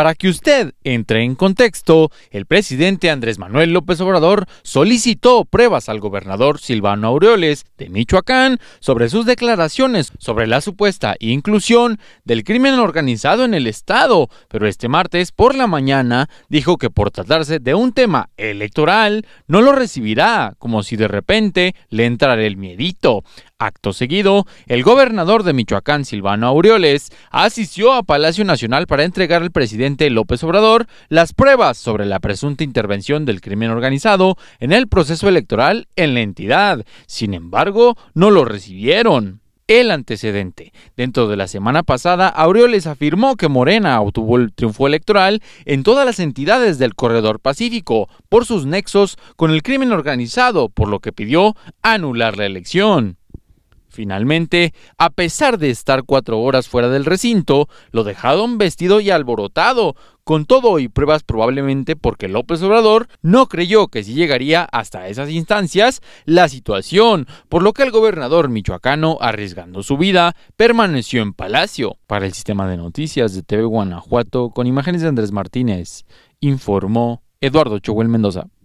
Para que usted entre en contexto, el presidente Andrés Manuel López Obrador solicitó pruebas al gobernador Silvano Aureoles de Michoacán sobre sus declaraciones sobre la supuesta inclusión del crimen organizado en el estado, pero este martes por la mañana dijo que por tratarse de un tema electoral no lo recibirá, como si de repente le entrara el miedito. Acto seguido, el gobernador de Michoacán Silvano Aureoles asistió a Palacio Nacional para entregar al presidente López Obrador las pruebas sobre la presunta intervención del crimen organizado en el proceso electoral en la entidad. Sin embargo, no lo recibieron el antecedente. Dentro de la semana pasada, Aureoles afirmó que Morena obtuvo el triunfo electoral en todas las entidades del Corredor Pacífico por sus nexos con el crimen organizado, por lo que pidió anular la elección. Finalmente, a pesar de estar cuatro horas fuera del recinto, lo dejaron vestido y alborotado, con todo y pruebas probablemente porque López Obrador no creyó que si llegaría hasta esas instancias la situación, por lo que el gobernador michoacano, arriesgando su vida, permaneció en Palacio. Para el sistema de noticias de TV Guanajuato, con imágenes de Andrés Martínez, informó Eduardo Chohuel Mendoza.